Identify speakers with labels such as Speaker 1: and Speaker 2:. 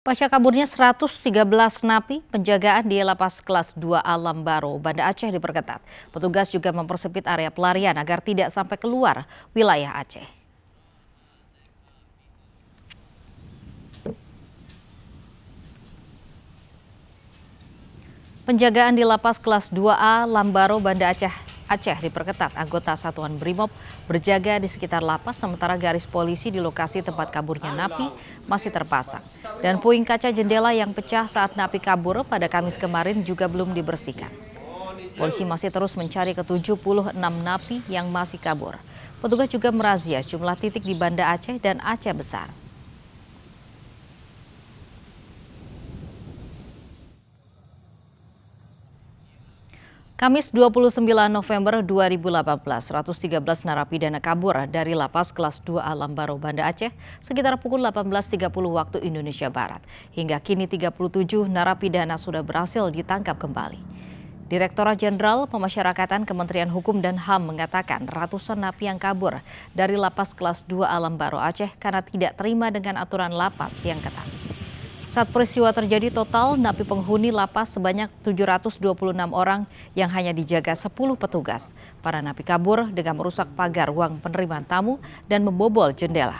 Speaker 1: Pasca kaburnya 113 napi, penjagaan di lapas kelas 2 Alam Lambaro Banda Aceh diperketat. Petugas juga mempersempit area pelarian agar tidak sampai keluar wilayah Aceh. Penjagaan di lapas kelas 2A Lambaro, Banda Aceh Aceh diperketat anggota Satuan Brimob berjaga di sekitar lapas sementara garis polisi di lokasi tempat kaburnya Napi masih terpasang. Dan puing kaca jendela yang pecah saat Napi kabur pada Kamis kemarin juga belum dibersihkan. Polisi masih terus mencari ke-76 napi yang masih kabur. Petugas juga merazia jumlah titik di Banda Aceh dan Aceh Besar. Kamis 29 November 2018, 113 narapidana kabur dari lapas kelas 2 Alam Baru Banda Aceh sekitar pukul 18.30 waktu Indonesia Barat. Hingga kini 37 narapidana sudah berhasil ditangkap kembali. Direktorat Jenderal Pemasyarakatan Kementerian Hukum dan HAM mengatakan ratusan napi yang kabur dari lapas kelas 2 Alam Baru Aceh karena tidak terima dengan aturan lapas yang ketat. Saat peristiwa terjadi total napi penghuni lapas sebanyak 726 orang yang hanya dijaga 10 petugas. Para napi kabur dengan merusak pagar ruang penerimaan tamu dan membobol jendela.